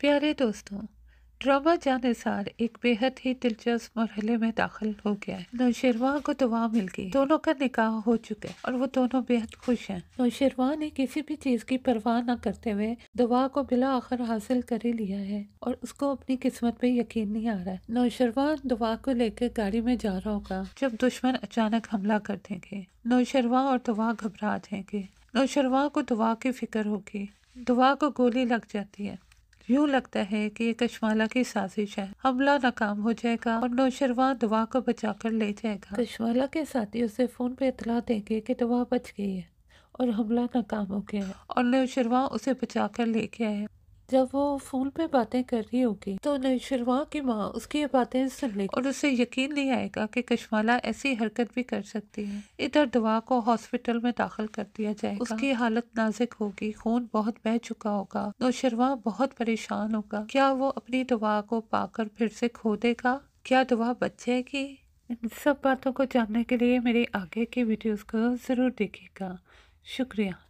प्यारे दोस्तों ड्रामा सार एक बेहद ही दिलचस्प मरहले में दाखिल हो गया है नौशरवा को दुआ मिल गई दोनों का निकाह हो चुका है और वो दोनों बेहद खुश हैं नौशरवा ने किसी भी चीज की परवाह न करते हुए दुआ को बिला आखिर हासिल कर ही लिया है और उसको अपनी किस्मत पे यकीन नहीं आ रहा है नौशरवा दुआ को लेकर गाड़ी में जा रहा होगा जब दुश्मन अचानक हमला कर देंगे नौशरवा और दुआ घबरा जाएंगे नौशरवा को दुआ की फिक्र होगी दुआ को गोली लग जाती है यूँ लगता है कि ये कशवाला की साजिश है हमला नाकाम हो जाएगा और नौशरवा दवा को बचा कर ले जाएगा कशवाला के साथी उसे फ़ोन पे इतला देंगे कि दवा बच गई है और हमला नाकाम हो गया है और नौशरवा उसे बचा कर ले गया है जब वो फोन पे बातें कर रही होगी तो नौशरवा की माँ उसकी ये बातें सुन लेगी और उसे यकीन नहीं आएगा कि कशमाला ऐसी हरकत भी कर सकती है इधर दवा को हॉस्पिटल में दाखिल कर दिया जाएगा उसकी हालत नाजुक होगी खून बहुत बह चुका होगा नौशरवा बहुत परेशान होगा क्या वो अपनी दवा को पाकर फिर से खो देगा क्या दवा बच जाएगी इन सब बातों को जानने के लिए मेरे आगे की वीडियोज़ को ज़रूर देखेगा शुक्रिया